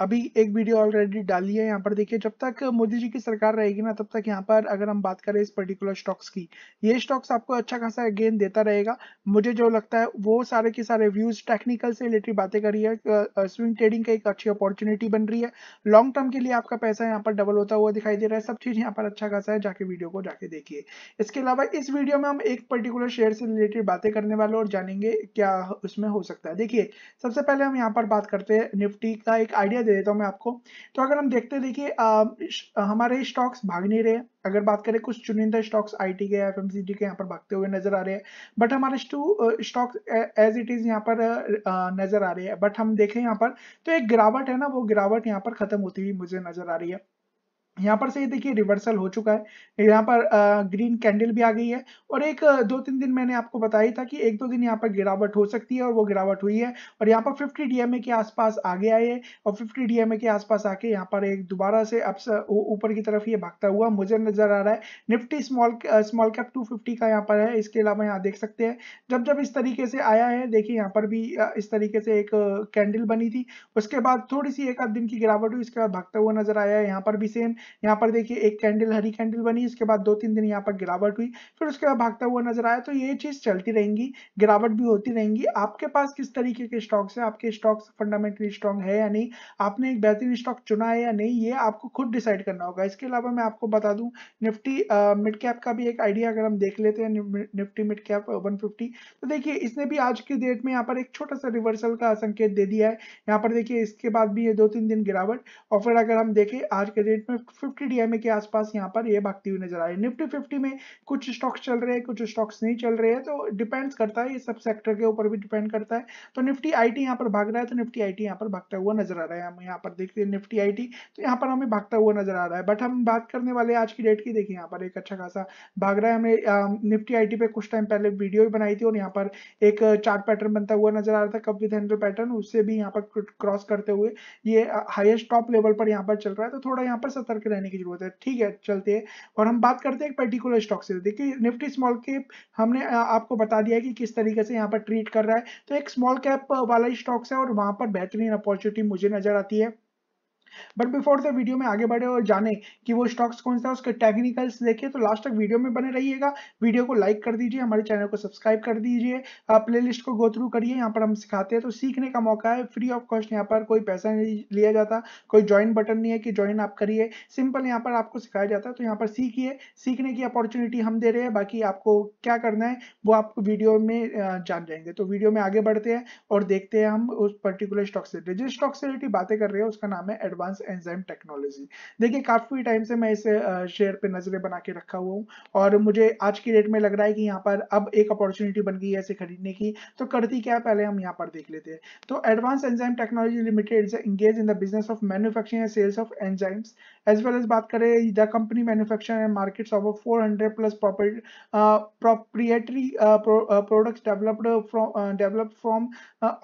अभी एक video already डाली है यहाँ पर देखिए जब तक मोदी जी की सरकार रहेगी ना तब तक यहाँ पर अगर हम बात करें इस पर्टिकुलर स्टॉक्स की ये स्टॉक्स आपको अच्छा खासा गेन देता रहेगा मुझे जो लगता है वो सारे के सारे व्यूज टेक्निकल से रिलेटेड बातें करी है स्विंग ट्रेडिंग का एक अच्छी अपॉर्चुनिटी बन रही है लॉन्ग टर्म के लिए आपका पैसा यहाँ पर डबल होता हुआ दिखाई दे रहा है सब चीज यहाँ पर अच्छा खासा है जाके वीडियो को जाके देखिए इसके अलावा इस वीडियो में हम एक पर्टिकुलर शेयर से रिलेटेड बातें करने वाले और जानेंगे क्या उसमें हो सकता है देखिए सबसे पहले हम यहाँ पर बात करते हैं निफ्टी का एक आइडिया दे देता हूँ मैं आपको तो अगर हम देखते देखिए हमारे स्टॉक्स भाग नहीं रहे अगर बात करें कुछ चुनिंदा स्टॉक्स आईटी के एफ के यहाँ पर भागते हुए नजर आ रहे हैं बट हमारे two stocks as it is यहाँ पर नजर आ रहे हैं बट हम देखें यहाँ पर तो एक गिरावट है ना वो गिरावट यहाँ पर खत्म होती हुई मुझे नजर आ रही है यहाँ पर से ये देखिए रिवर्सल हो चुका है यहाँ पर आ, ग्रीन कैंडल भी आ गई है और एक दो तीन दिन मैंने आपको बताया था कि एक दो दिन यहाँ पर गिरावट हो सकती है और वो गिरावट हुई है और यहाँ पर 50 डीएमए के आसपास आगे आए है और 50 डीएमए के आसपास आके यहाँ पर एक दोबारा से अब ऊपर की तरफ ये भागता हुआ मुझे नजर आ रहा है Nifty small small cap two का यहाँ पर है इसके अलावा यहाँ देख सकते हैं जब जब इस तरीके से आया है देखिए यहाँ पर भी इस तरीके से एक कैंडल बनी थी उसके बाद थोड़ी सी एक आध दिन की गिरावट हुई इसके बाद भागता हुआ नजर आया है यहाँ पर भी सेम यहाँ पर देखिए एक कैंडल हरी कैंडल बनी इसके बाद दो तीन दिन यहाँ पर गिरावट हुई फिर उसके बाद भागता हुआ नजर आया तो ये चीज चलती रहेंगी गिरावट भी होती रहेंगी आपके पास किस तरीके के स्टॉक्स है आपके स्टॉक्स फंडामेंटली स्ट्रॉन्ग है या नहीं आपने एक बेहतरीन स्टॉक चुना है या नहीं ये आपको खुद डिसाइड करना होगा इसके अलावा मैं आपको बता दू निफ्टी मिड कैप का भी एक आइडिया अगर हम देख लेते हैं निफ्टी मिड कैप वन तो देखिए इसने भी आज की डेट में यहाँ पर एक छोटा सा रिवर्सल का संकेत दे दिया है यहाँ पर देखिए इसके बाद भी ये दो तीन दिन गिरावट और फिर अगर हम देखें आज के डेट में फिफ्टी डी के आसपास यहाँ पर ये भागती हुई नजर आ रही है निफ्टी फिफ्टी में कुछ स्टॉक्स चल रहे हैं कुछ स्टॉक्स नहीं चल रहे हैं तो डिपेंड्स करता है ये सब सेक्टर के ऊपर भी डिपेंड करता है तो निफ्टी आई टी यहाँ पर भाग रहा है तो निफ्टी आई टी यहाँ पर भागता हुआ नजर आ रहा है हम यहाँ पर देखते हैं निफ्टी आई टी तो यहाँ पर हमें भागता हुआ नजर आ रहा है बट हम बात करने वाले आज की डेट की देखिए यहाँ पर एक अच्छा खासा भाग रहा है हमें निफ्टी आई पे कुछ टाइम पहले वीडियो भी बनाई थी और यहाँ पर एक चार्ट पैटर्न बनता हुआ नजर आ रहा था कब विद हैंडल पैटर्न उससे भी यहाँ पर क्रॉस करते हुए ये हाईएस्ट टॉप लेवल पर यहाँ पर चल रहा है तो थोड़ा यहाँ पर सतर्क के रहने की जरूरत है ठीक है चलते हैं और हम बात करते हैं एक पर्टिकुलर स्टॉक से देखिए निफ्टी स्मॉल कैप हमने आपको बता दिया कि किस तरीके से यहाँ पर ट्रीट कर रहा है तो एक स्मॉल कैप वाला स्टॉक्स है और वहाँ पर बेहतरीन अपॉर्चुनिटी मुझे नजर आती है बट बिफोर द वीडियो में आगे बढ़े और जाने कि वो स्टॉक्स कौन सा उसके टेक्निकल्स देखिए तो लास्ट तक वीडियो में बने रहिएगा वीडियो को लाइक कर दीजिए हमारे चैनल को सब्सक्राइब कर दीजिए प्ले लिस्ट को गो थ्रू करिए यहाँ पर हम सिखाते हैं तो सीखने का मौका है फ्री ऑफ कॉस्ट यहाँ पर कोई पैसा नहीं लिया जाता कोई ज्वाइन बटन नहीं है कि ज्वाइन आप करिए सिंपल यहाँ पर आपको सिखाया जाता है तो यहाँ पर सीखिए सीखने की अपॉर्चुनिटी हम दे रहे हैं बाकी आपको क्या करना है वो आप वीडियो में जान जाएंगे तो वीडियो में आगे बढ़ते हैं और देखते हैं हम उस पर्टिकुलर स्टॉक से जिस स्टॉक से रिलेटेड बातें कर रहे हैं उसका नाम है एडवांस एडवांस एंजाइम टेक्नोलॉजी देखिए काफ़ी टाइम से मैं इसे शेयर पे नज़रें बना के रखा हुआ हूँ और मुझे आज की डेट में लग रहा है कि यहाँ पर अब एक अपॉर्चुनिटी बन गई है इसे खरीदने की तो करती क्या पहले हम यहाँ पर देख लेते हैं तो Advance Enzyme Technology Limited is engage in the business of manufacturing and sales of enzymes as well as बात करें the company manufacture and markets of four hundred plus proprietary products developed from developed from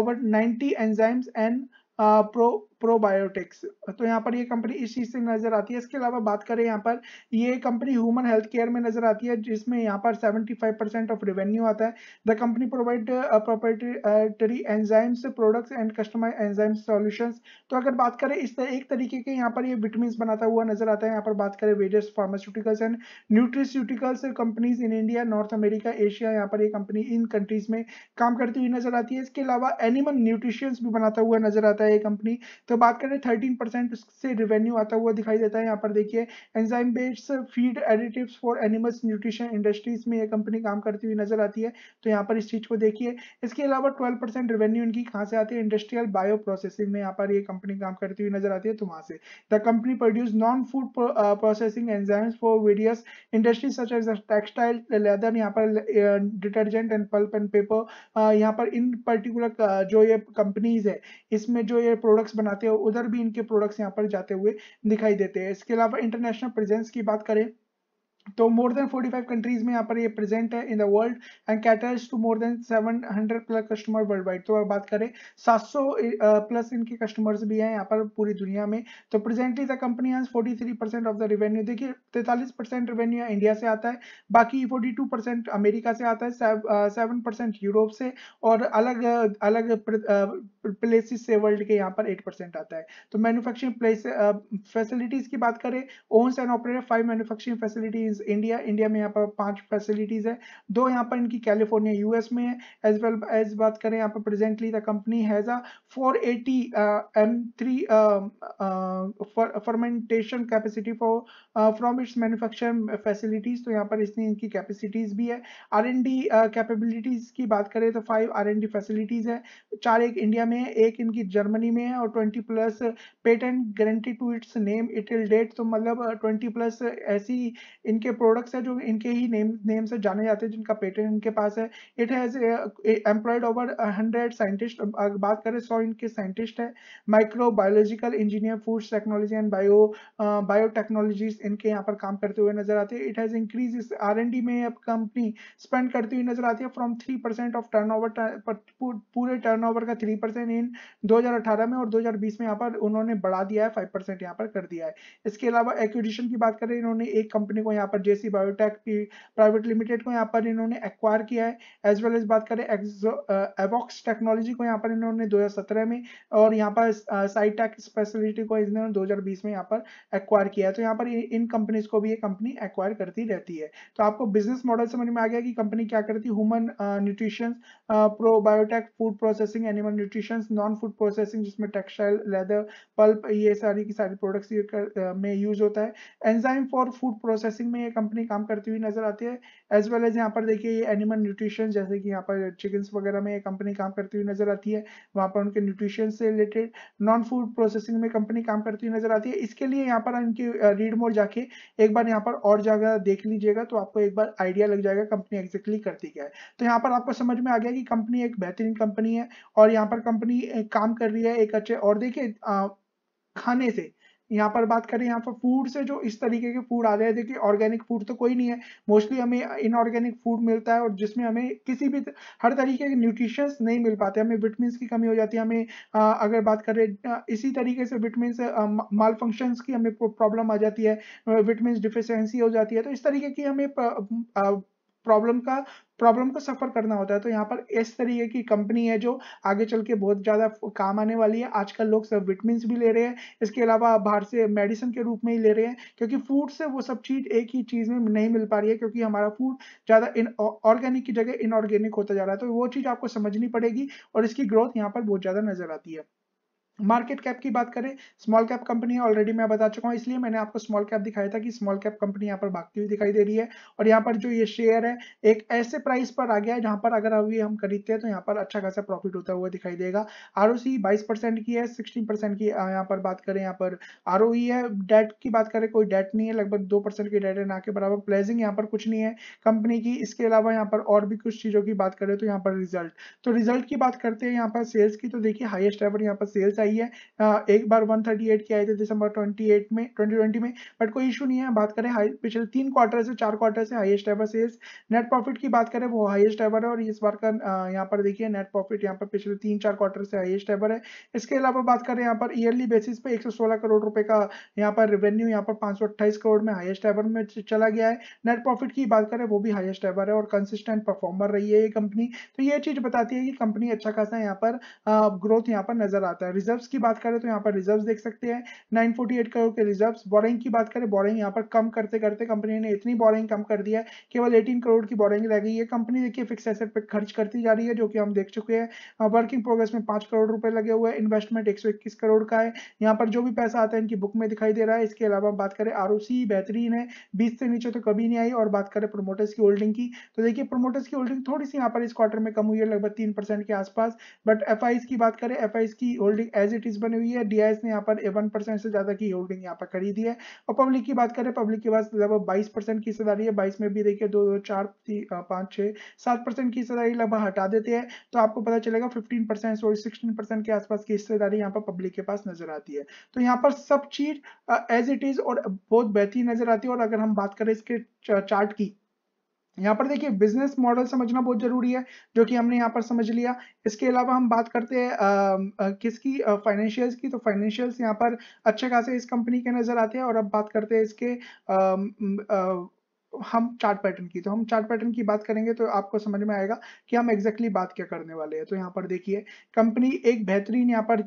over ninety enzymes and pro probiotics तो यहाँ पर ये company इस चीज से नजर आती है इसके अलावा बात करें यहाँ पर ये कंपनी ह्यूमन हेल्थ केयर में नजर आती है जिसमें यहाँ पर 75 परसेंट ऑफ रेवेन्यू आता है the company provide proprietary enzymes products and customer enzyme solution तो अगर बात करें इस एक तरीके के यहाँ पर ये विटमिन बनाता हुआ नजर आता है यहाँ पर बात करें various pharmaceuticals and nutraceuticals companies in India North America Asia यहाँ पर ये कंपनी इन कंट्रीज में काम करती हुई नजर आती है इसके अलावा एनिमल न्यूट्रिशियंस भी बनाता हुआ नजर आता है ये कंपनी तो बात करें थर्टीन परसेंट से रेवेन्यू आता हुआ दिखाई देता है यहाँ पर देखिए enzyme based feed additives for animals nutrition industries में ये कंपनी काम करती हुई नजर आती है तो यहाँ पर इस चीज को देखिए इसके अलावा ट्वेल्व परसेंट रेवेन्यू इनकी कहाँ से आती है इंडस्ट्रियल बायो प्रोसेसिंग में यहाँ पर ये कंपनी काम करती हुई नजर आती है तो वहाँ से the company produce non food processing enzymes for various industries such as textile leather यहाँ पर detergent and pulp and paper यहाँ पर इन पर्टिकुलर uh, जो ये कंपनीज है इसमें जो ये प्रोडक्ट्स जाते हैं उधर भी इनके प्रोडक्ट्स यहाँ पर जाते हुए दिखाई देते हैं इसके अलावा इंटरनेशनल प्रेजेंस की बात करें तो मोर देन 45 कंट्रीज में यहाँ पर ये प्रेजेंट है in the world and caters to more than 700 plus customer worldwide तो अगर बात करें 700 प्लस इनके कस्टमर्स भी हैं यहाँ पर पूरी दुनिया में तो presently the company has 43% of the revenue देखिए 43% रेवेन्यू इंडिया से आता है बाकी परसेंट अमेरिका से आता है सेवन परसेंट यूरोप से और अलग अलग प्लेसिस से वर्ल्ड के यहाँ पर परसेंट आता है तो मैन्युफैक्चरिंग प्लेस फैसिलिटीज की बात करें owns and operator five manufacturing facilities is India India में यहाँ पर पांच फैसिलिटीज है दो यहाँ पर इनकी कैलिफोर्निया यूएस में है एज वेल एज बात करें यहाँ पर presently the company has a 480 eighty M three fermentation capacity for from its manufacture facilities तो यहाँ पर इसकी इनकी कैपेसिटीज भी है आर एन डी कैपेबिलिटीज की बात करें तो five R and D facilities है चार एक इंडिया में है एक इनकी जर्मनी में है और twenty plus patent guarantee to its name it will date तो मतलब ट्वेंटी uh, प्लस ऐसी इनके इनके प्रोडक्ट्स है जो इनके ही नेम नेम से जाने जाते हैं जिनका पेटेंट इनके पास है it has employed over hundred scientist बात करें सौ इनके साइंटिस्ट है micro biological engineer food technology and bio biotechnologies इनके यहाँ पर काम करते हुए नजर आते हैं it has increase is R and D में अब कंपनी स्पेंड करती हुई नजर आती है from three percent of turnover पूरे टर्न ओवर का थ्री परसेंट इन दो हजार अठारह में और दो हजार बीस में यहाँ पर उन्होंने बढ़ा दिया है फाइव परसेंट यहाँ पर कर दिया है इसके अलावा एक्विजिशन की बात करें इन्होंने एक कंपनी को यहाँ पर पर जेसी बायोटेक की प्राइवेट लिमिटेड को यहाँ पर इन्होंने एक्वायर किया है एज वेल एज बात करें एवॉक्स टेक्नोलॉजी uh, को यहाँ पर इन्होंने 2017 में और यहाँ पर साइटेक uh, स्पेशलिटी को इन्होंने 2020 में यहाँ पर एक्वायर किया है तो यहाँ पर इन कंपनीज को भी ये कंपनी एक्वायर करती रहती है तो आपको बिजनेस मॉडल समझ में आ गया कि कंपनी क्या करती human nutrition probiotic food processing animal nutrition non food processing जिसमें टेक्सटाइल लेदर पल्प ये सारी की सारी प्रोडक्ट्स uh, में यूज होता है एंजाइम फॉर फूड प्रोसेसिंग में ये कंपनी काम करती हुई नजर आती है एज वेल एज यहाँ पर देखिए ये एनिमल न्यूट्रिशन जैसे कि यहाँ पर चिकन्स वगैरह में ये कंपनी काम करती हुई नजर आती है वहाँ पर उनके न्यूट्रिशन से रिलेटेड नॉन फूड प्रोसेसिंग में कंपनी काम करती हुई नजर आती है इसके लिए यहाँ पर इनके रीड मोड जाके एक बार यहाँ पर और जगह देख लीजिएगा तो आपको एक बार आइडिया लग जाएगा कंपनी एग्जैक्टली करती क्या है तो यहाँ पर आपको समझ में आ गया कि कंपनी एक बेहतरीन कंपनी है और यहाँ पर कंपनी काम कर रही है एक अच्छे और देखिए खाने से यहाँ पर बात करें यहाँ पर फूड से जो इस तरीके के फूड आ रहे हैं देखिए ऑर्गेनिक फूड तो कोई नहीं है मोस्टली हमें इनऑर्गेनिक फूड मिलता है और जिसमें हमें किसी भी हर तरीके के न्यूट्रिशंस नहीं मिल पाते हमें विटमिन की कमी हो जाती है हमें आ, अगर बात करें इसी तरीके से विटमिन माल फंक्शंस की हमें प्रॉब्लम आ जाती है विटमिन डिफिशेंसी हो जाती है तो इस तरीके की हमें प, आ, प्रॉब्लम का प्रॉब्लम को सफर करना होता है तो यहाँ पर इस तरीके की कंपनी है जो आगे चल के बहुत ज़्यादा काम आने वाली है आजकल लोग सब विटमिन भी ले रहे हैं इसके अलावा बाहर से मेडिसिन के रूप में ही ले रहे हैं क्योंकि फूड से वो सब चीज़ एक ही चीज़ में नहीं मिल पा रही है क्योंकि हमारा फूड ज़्यादा इन ऑर्गेनिक की जगह इनऑर्गेनिक होता जा रहा है तो वो चीज़ आपको समझनी पड़ेगी और इसकी ग्रोथ यहाँ पर बहुत ज़्यादा नजर आती है मार्केट कैप की बात करें स्मॉल कैप कंपनी ऑलरेडी मैं बता चुका हूँ इसलिए मैंने आपको स्मॉल कैप दिखाया था कि स्मॉल कैप कंपनी यहाँ पर भागती हुई दिखाई दे रही है और यहाँ पर जो ये शेयर है एक ऐसे प्राइस पर आ गया है जहाँ पर अगर अभी हम खरीदते हैं तो यहाँ पर अच्छा खासा प्रॉफिट होता हुआ दिखाई देगा आर ओ की है सिक्सटीन की यहाँ पर बात करें यहाँ पर आर है डेट की बात करें कोई डेट नहीं है लगभग दो की डेट है ना के बराबर प्लेजिंग यहाँ पर कुछ नहीं है कंपनी की इसके अलावा यहाँ पर और भी कुछ चीज़ों की बात करें तो यहाँ पर रिजल्ट तो रिजल्ट की बात करते हैं यहाँ पर सेल्स की तो देखिए हाइएस्ट एवर यहाँ पर सेल्स आई है एक बार 138 के आए थे दिसंबर 28 में 2020 में बट कोई इशू नहीं है बात करें हाई पिछले तीन क्वार्टर से चार क्वार्टर से highest ever sales net profit की बात करें वो हाईएस्ट एवर है और इस बार का यहाँ पर देखिए नेट प्रॉफिट यहाँ पर पिछले तीन चार क्वार्टर से हाईएस्ट एवर है इसके अलावा बात करें यहाँ पर ईयरली बेसिस पे 116 करोड़ रुपए का यहाँ पर रेवेन्यू यहाँ पर 528 करोड़ में हाईएस्ट एवर में चला गया है नेट प्रॉफिट की बात करें वो भी हाईएस्ट एवर है और कंसिस्टेंट परफॉर्मर रही है ये कंपनी तो ये चीज बताती है कि कंपनी अच्छा खासा यहाँ पर ग्रोथ यहाँ पर नजर आता है रिजल्ट रिजर्व्स की बात करें तो यहाँ पर रिजर्व्स देख सकते हैं 948 करोड़ के रिजर्व्स बोरिंग की बात करें बोरिंग यहाँ पर कम करते करते कंपनी ने इतनी बोरिंग कम कर दिया है केवल 18 करोड़ की बोरिंग रह गई है कंपनी देखिए फिक्स एसेट पर खर्च करती जा रही है जो कि हम देख चुके हैं वर्किंग हाँ, प्रोग्रेस में पांच करोड़ रुपए लगे हुए हैं इन्वेस्टमेंट एक करोड़ का है यहाँ पर जो भी पैसा आता है इनकी बुक में दिखाई दे रहा है इसके अलावा बात करें आर बेहतरीन है बीस से नीचे तो कभी नहीं आई और बात करें प्रोमोटर्स की होल्डिंग की तो देखिए प्रोमोटर्स की होल्डिंग थोड़ी सी यहाँ पर इस क्वार्टर में कम हुई है लगभग तीन के आसपास बट एफ की बात करें एफ की होल्डिंग इटीज बनी हुई है डीआईएस ने यहाँ पर वन परसेंट से ज्यादा की होल्डिंग यहाँ पर खरीदी है और पब्लिक की बात करें पब्लिक के पास लगभग बाईस परसेंट की हिस्सेदारी है बाईस में भी देखिए दो दो चार पाँच छः सात परसेंट की हिस्सेदारी लगभग हटा देते हैं तो आपको पता चलेगा fifteen percent sorry sixteen percent के आसपास की हिस्सेदारी यहाँ पर पब्लिक के पास नजर आती है तो यहाँ पर सब चीज एज इट इज और बहुत बेहतरीन नजर आती है और अगर हम बात करें इसके चार्ट की यहाँ पर देखिए बिजनेस मॉडल समझना बहुत जरूरी है जो कि हमने यहाँ पर समझ लिया इसके अलावा हम बात करते हैं किसकी फाइनेंशियल्स की तो फाइनेंशियल्स यहाँ पर अच्छे खासे इस कंपनी के नजर आते हैं और अब बात करते हैं इसके आ, आ, हम चार्ट पैटर्न की तो हम चार्ट पैटर्न की बात करेंगे तो आपको समझ में आएगा कि हम एग्जैक्टली exactly बात क्या करने वाले हैं तो यहाँ पर देखिए कंपनी एक बेहतरीन यहाँ पर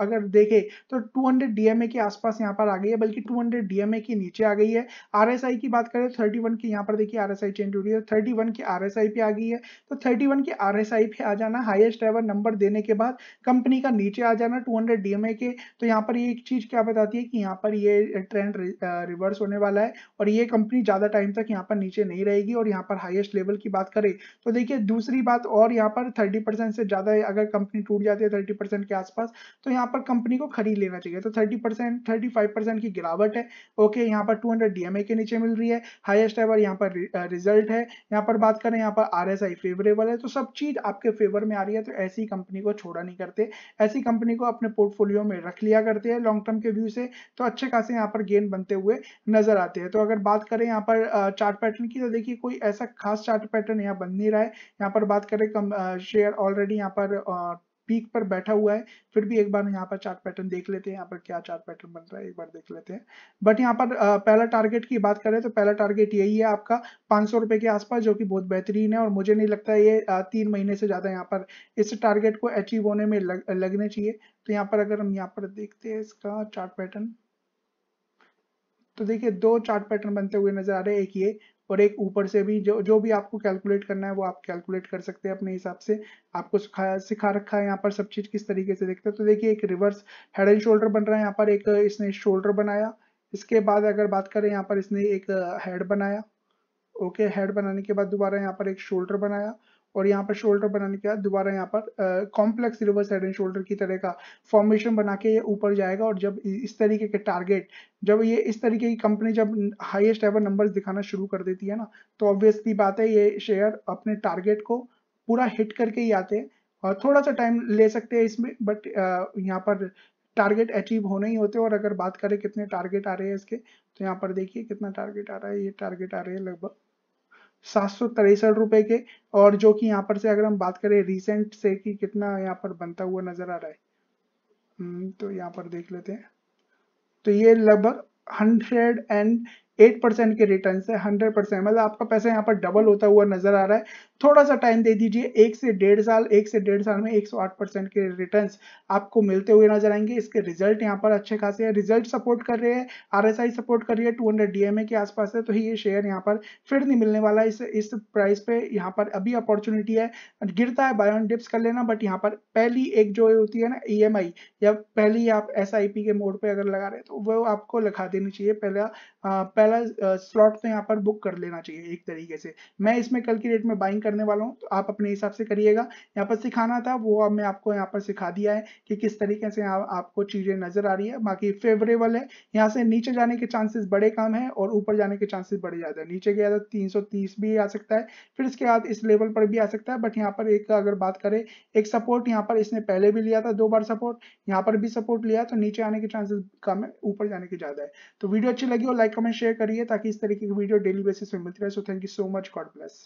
अगर देखे तो 200 हंड्रेड डीएमए के आसपास यहाँ पर आ गई है बल्कि 200 हंड्रेड डीएमए के नीचे आ गई है आरएसआई की बात करें थर्टी वन की यहाँ पर देखिए आरएसआई चेंज हो रही है थर्टी वन की आर पे आ गई है तो थर्टी वन की आर पे आ जाना हाइएस्ट एवर नंबर देने के बाद कंपनी का नीचे आ जाना टू हंड्रेड डीएमए के तो यहाँ पर ये एक चीज क्या बताती है कि यहाँ पर ये ट्रेंड रिवर्स होने वाला है और ये कंपनी ज्यादा टाइम तक यहाँ पर नीचे नहीं रहेगी और यहाँ पर हाईएस्ट लेवल की बात करें तो देखिए दूसरी बात और यहाँ पर थर्टी परसेंट से ज़्यादा अगर कंपनी टूट जाती है थर्टी परसेंट के आसपास तो यहाँ पर कंपनी को खरीद लेना चाहिए तो thirty percent thirty five percent की गिरावट है ओके यहाँ पर टू हंड्रेड डीएमए के नीचे मिल रही है हाइएस्ट एवर यहाँ पर रिजल्ट है यहाँ पर बात करें यहाँ पर आर एस आई फेवरेबल है तो सब चीज़ आपके फेवर में आ रही है तो ऐसी कंपनी को छोड़ा नहीं करते ऐसी कंपनी को अपने पोर्टफोलियो में रख लिया करते हैं लॉन्ग टर्म के व्यू से तो अच्छे खासे यहाँ पर गेन बनते हुए नजर आते हैं तो अगर बात करें यहाँ पर चार्ट पैटर्न की तो देखिए कोई ऐसा खास चार्ट पैटर्न यहाँ बन नहीं रहा है यहाँ पर बात करें कम शेयर ऑलरेडी यहाँ पर पीक पर बैठा हुआ है फिर भी एक बार यहाँ पर चार्ट पैटर्न देख लेते हैं यहाँ पर क्या चार्ट पैटर्न बन रहा है एक बार देख लेते हैं बट यहाँ पर पहला टारगेट की बात करें तो पहला टारगेट यही है आपका पांच सौ रुपए के आसपास जो कि बहुत बेहतरीन है और मुझे नहीं लगता है ये तीन महीने से ज़्यादा यहाँ पर इस टारगेट को अचीव होने में लग, लगने चाहिए तो यहाँ पर अगर हम यहाँ पर देखते हैं इसका चार्ट पैटर्न तो देखिए दो चार्ट पैटर्न बनते हुए नजर आ रहे हैं एक ये और एक ऊपर से भी जो जो भी आपको कैलकुलेट करना है वो आप कैलकुलेट कर सकते हैं अपने हिसाब से आपको सिखा सिखा रखा है यहाँ पर सब चीज़ किस तरीके से देखते हैं तो देखिए एक रिवर्स हेड एंड शोल्डर बन रहा है यहाँ पर एक इसने शोल्डर बनाया इसके बाद अगर बात करें यहाँ पर इसने एक हेड बनाया ओके हेड बनाने के बाद दोबारा यहाँ पर एक शोल्डर बनाया और यहाँ पर शोल्डर बनाने के बाद दोबारा यहाँ पर complex reverse head and shoulder की तरह का फॉर्मेशन बना के ये ऊपर जाएगा और जब इस तरीके के टारगेट जब ये इस तरीके की कंपनी जब हाईएस्ट एवर नंबर्स दिखाना शुरू कर देती है ना तो ऑब्वियसली बात है ये शेयर अपने टारगेट को पूरा हिट करके ही आते हैं और थोड़ा सा टाइम ले सकते हैं इसमें बट यहाँ पर टारगेट अचीव होने ही होते हैं और अगर बात करें कितने टारगेट आ रहे हैं इसके तो यहाँ पर देखिए कितना टारगेट आ रहा है ये टारगेट आ रहे हैं लगभग सात सौ तिरसठ रुपए के और जो कि यहाँ पर से अगर हम बात करें रिसेंट से कि कितना यहाँ पर बनता हुआ नजर आ रहा है हम्म, तो यहाँ पर देख लेते हैं तो ये लगभग हंड्रेड एंड एट परसेंट के रिटर्न से हंड्रेड परसेंट मतलब आपका पैसा यहाँ पर डबल होता हुआ नजर आ रहा है थोड़ा सा टाइम दे दीजिए एक से डेढ़ साल एक से डेढ़ साल में एक सौ आठ परसेंट के रिटर्न आपको मिलते हुए नजर आएंगे इसके रिजल्ट यहाँ पर अच्छे खासे हैं रिजल्ट सपोर्ट कर रहे हैं आर एस आई सपोर्ट कर रही है two hundred D M A के आसपास है तो ये शेयर यहाँ पर फिर नहीं मिलने वाला इस इस प्राइस पे यहाँ पर अभी अपॉर्चुनिटी है गिरता है बायोन डिप्स कर लेना बट यहाँ पर पहली एक जो होती है ना ई एम आई या पहली आप एस आई पी के मोड पर अगर लगा रहे तो वो आपको लिखा देनी चाहिए पहला पहला स्लॉट तो यहाँ पर बुक कर लेना चाहिए एक तरीके से मैं इसमें कल की डेट में बाइंग करने वाला हूँ तो आप अपने हिसाब से करिएगा यहाँ पर सिखाना था वो अब मैं आपको यहाँ पर सिखा दिया है कि किस तरीके से यहाँ आपको चीज़ें नजर आ रही है बाकी फेवरेबल है यहाँ से नीचे जाने के चांसेस बड़े कम है और ऊपर जाने के चांसेस बढ़ जाते हैं नीचे गया तो तीन भी आ सकता है फिर इसके बाद इस लेवल पर भी आ सकता है बट यहाँ पर एक अगर बात करें एक सपोर्ट यहाँ पर इसने पहले भी लिया था दो बार सपोर्ट यहाँ पर भी सपोर्ट लिया तो नीचे आने के चांसेस कम है ऊपर जाने के ज़्यादा है तो वीडियो अच्छी लगी हो लाइक कमेंट शेयर शेयर करिए ताकि इस तरीके की वीडियो डेली बेसिस में मिलती रहे so thank you so much God bless